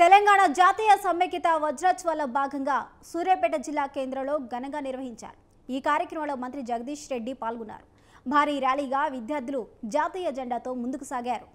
తెలంగాణ జాతీయ సమ్మెకిత వజ్రోత్సవాల్లో భాగంగా సూర్యాపేట జిల్లా కేంద్రంలో ఘనంగా నిర్వహించారు ఈ కార్యక్రమంలో మంత్రి జగదీష్ రెడ్డి పాల్గొన్నారు భారీ ర్యాలీగా విద్యార్థులు జాతీయ జెండాతో ముందుకు సాగారు